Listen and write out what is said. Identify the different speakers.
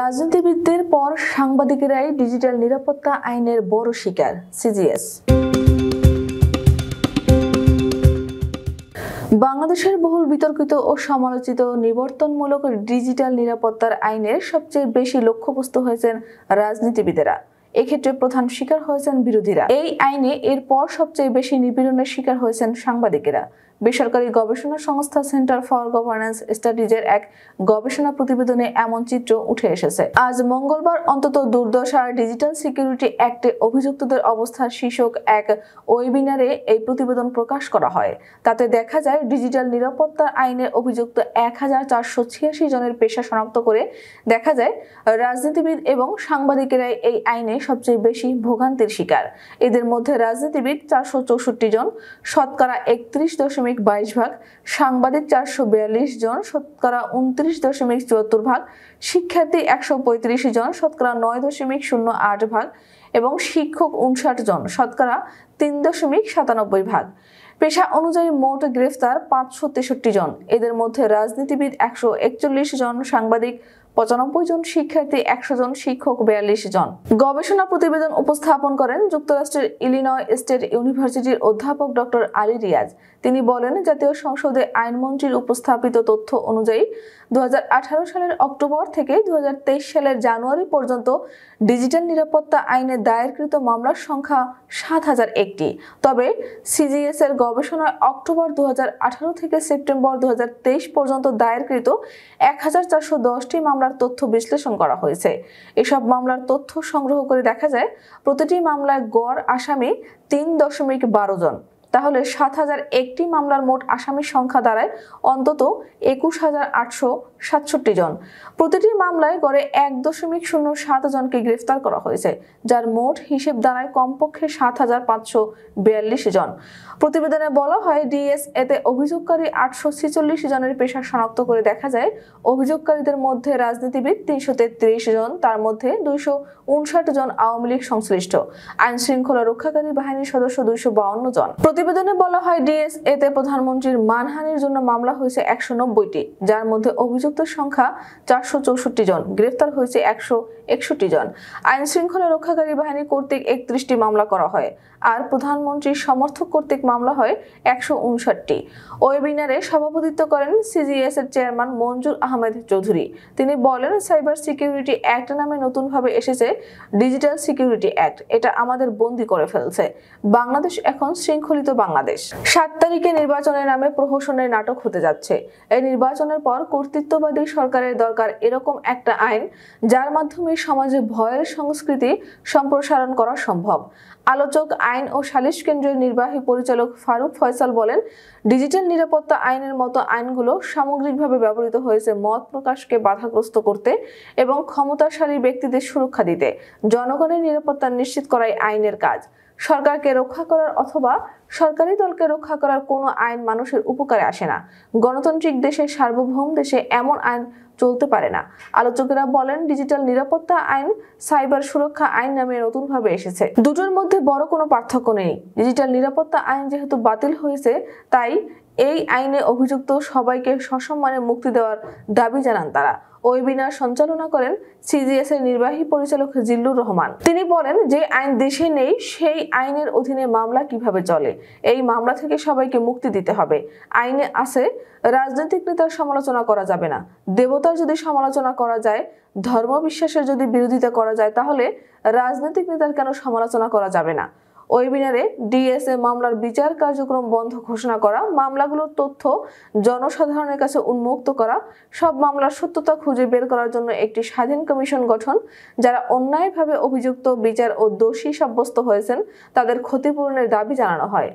Speaker 1: রাজনীতিবিদদের পর সাংবাদিকেরাই ডিজিটাল নিরাপত্তা আইনের বড় শিকার সিজিএস বাংলাদেশের বহুল বিতর্কিত ও সমালোচিত নিবর্তনমূলক ডিজিটাল নিরাপত্তার আইনের সবচেয়ে বেশি লক্ষ্যবস্তু হয়েছেন রাজনীতিবিদেরা এক্ষেত্রে প্রধান শিকার হয়েছেন বিরোধীরা এই আইনে এরপর সবচেয়ে বেশি নিপীড়নের শিকার হয়েছেন সাংবাদিকেরা বেসরকারি গবেষণা সংস্থা সেন্টার ফর গভর্নেন্স স্টাডিজের এক গবেষণা প্রতিবেদনে এমন চিত্র উঠে এসেছে আজ মঙ্গলবার অন্তত দুর্দশার ডিজিটাল সিকিউরিটি অ্যাক্টে অভিযুক্তদের অবস্থা শীর্ষক এক ওয়েবিনারে এই প্রতিবেদন প্রকাশ করা হয় তাতে দেখা যায় ডিজিটাল নিরাপত্তা আইনে অভিযুক্ত এক হাজার চারশো ছিয়াশি জনের পেশা শনাক্ত করে দেখা যায় রাজনীতিবিদ এবং সাংবাদিকেরাই এই আইনে সবচেয়ে বেশি ভোগান্তির শিকার এদের মধ্যে রাজনীতিবিদ চারশো চৌষট্টি জন শতকরা একত্রিশ দশমিক দশমিক বাইশ ভাগ সাংবাদিক চারশো বিয়াল্লিশ জন শতকরা উনত্রিশ দশমিক চুয়াত্তর ভাগ শিক্ষার্থী একশো পঁয়ত্রিশ জন শতকরা নয় দশমিক শূন্য আট ভাগ এবং শিক্ষক উনষাট জন শতকরা তিন দশমিক সাতানব্বই ভাগ পেশা অনুযায়ী মোট গ্রেফতার পাঁচশো তেষট্টি জন এদের মধ্যে রাজনীতিবিদ একশো একচল্লিশ জন সাংবাদিক পঁচানব্বই জন শিক্ষার্থী একশো জন শিক্ষক বিয়াল্লিশ জন গবেষণা প্রতিবেদন উপস্থাপন করেন যুক্তরাষ্ট্রের ইলিনয় স্টেট ইউনিভার্সিটির অধ্যাপক ডক্টর আলী রিয়াজ তিনি বলেন জাতীয় সংসদে আইনমন্ত্রীর উপস্থাপিত তথ্য অনুযায়ী দু সালের অক্টোবর থেকে দু সালের জানুয়ারি পর্যন্ত ডিজিটাল নিরাপত্তা আইনে দায়েরকৃত মামলার সংখ্যা সাত হাজার একটি তবে সিজিএস এর গবেষণায় অক্টোবর দু থেকে সেপ্টেম্বর দু পর্যন্ত দায়েরকৃত এক হাজার চারশো দশটি মামলা মামলার তথ্য বিশ্লেষণ করা হয়েছে এসব মামলার তথ্য সংগ্রহ করে দেখা যায় প্রতিটি মামলায় গড় আসামি তিন দশমিক বারো জন তাহলে সাত হাজার একটি মামলার মোট আসামির সংখ্যা দাঁড়ায় অন্তত একুশ হাজার আটশো সাতষট্টি জন প্রতিটি মামলায় গড়ে এক দশমিক শূন্য সাত জনকে গ্রেফতার করা হয়েছে যার মোট হিসেব দাঁড়ায় কমপক্ষে সাত হাজার পাঁচশো বিয়াল্লিশ জন প্রতিবেদনে বলা হয় ডিএস এতে অভিযোগকারী আটশো ছেচল্লিশ জনের পেশা শনাক্ত করে দেখা যায় অভিযোগকারীদের মধ্যে রাজনীতিবিদ তিনশো তেত্রিশ জন তার মধ্যে দুইশো উনষাট জন আওয়ামী লীগ সংশ্লিষ্ট আইন শৃঙ্খলা রক্ষাকারী বাহিনীর সদস্য দুইশো বাউন্ন জন প্রতিবেদন প্রতিবেদনে বলা হয় ডিএস এতে প্রধানমন্ত্রীর মানহানির জন্য মামলা হয়েছে একশো নব্বইটি যার মধ্যে অভিযুক্তের সংখ্যা চারশো চৌষট্টি জন গ্রেফতার হয়েছে একশো একষট্টি জন আইন শৃঙ্খলা রক্ষাকারী বাহিনী কর্তৃক একত্রিশটি মামলা করা হয় আর প্রধানমন্ত্রীর সমর্থক কর্তৃক মামলা হয় একশো উনষাটটি ওয়েবিনারে সভাপতিত্ব করেন সিজিএস এর চেয়ারম্যান মঞ্জুর আহমেদ চৌধুরী তিনি বলেন সাইবার সিকিউরিটি অ্যাক্ট নামে নতুনভাবে এসেছে ডিজিটাল সিকিউরিটি অ্যাক্ট এটা আমাদের বন্দি করে ফেলছে বাংলাদেশ এখন শৃঙ্খলিত বিভাজিত বাংলাদেশ সাত তারিখে নির্বাচনের নামে প্রহসনের নাটক হতে যাচ্ছে এই নির্বাচনের পর কর্তৃত্ববাদী সরকারের দরকার এরকম একটা আইন যার মাধ্যমে সমাজে ভয়ের সংস্কৃতি সম্প্রসারণ করা সম্ভব আলোচক আইন ও সালিশ কেন্দ্রের নির্বাহী পরিচালক ফারুক ফয়সাল বলেন ডিজিটাল নিরাপত্তা আইনের মতো আইনগুলো সামগ্রিকভাবে ব্যবহৃত হয়েছে মত প্রকাশকে বাধাগ্রস্ত করতে এবং ক্ষমতাশালী ব্যক্তিদের সুরক্ষা দিতে জনগণের নিরাপত্তা নিশ্চিত করাই আইনের কাজ সরকারকে রক্ষা করার অথবা সরকারি দলকে রক্ষা করার কোনো আইন মানুষের উপকারে আসে না গণতান্ত্রিক দেশে সার্বভৌম দেশে এমন আইন চলতে পারে না আলোচকেরা বলেন ডিজিটাল নিরাপত্তা আইন সাইবার সুরক্ষা আইন নামে নতুনভাবে এসেছে দুটোর মধ্যে বড় কোনো পার্থক্য নেই ডিজিটাল নিরাপত্তা আইন যেহেতু বাতিল হয়েছে তাই এই আইনে অভিযুক্ত সবাইকে সসম্মানে মুক্তি দেওয়ার দাবি জানান তারা ওয়েবিনার সঞ্চালনা করেন সিজিএস এর নির্বাহী পরিচালক জিল্লুর রহমান তিনি বলেন যে আইন দেশে নেই সেই আইনের অধীনে মামলা কিভাবে চলে এই মামলা থেকে সবাইকে মুক্তি দিতে হবে আইনে আছে রাজনৈতিক নেতার সমালোচনা করা যাবে না দেবতার যদি সমালোচনা করা যায় ধর্মবিশ্বাসের যদি বিরোধিতা করা যায় তাহলে রাজনৈতিক নেতার কেন সমালোচনা করা যাবে না ওয়েবিনারে ডিএসএ মামলার বিচার কার্যক্রম বন্ধ ঘোষণা করা মামলাগুলোর তথ্য জনসাধারণের কাছে উন্মুক্ত করা সব মামলার সত্যতা খুঁজে বের করার জন্য একটি স্বাধীন কমিশন গঠন যারা অন্যায়ভাবে অভিযুক্ত বিচার ও দোষী সাব্যস্ত হয়েছেন তাদের ক্ষতিপূরণের দাবি জানানো হয়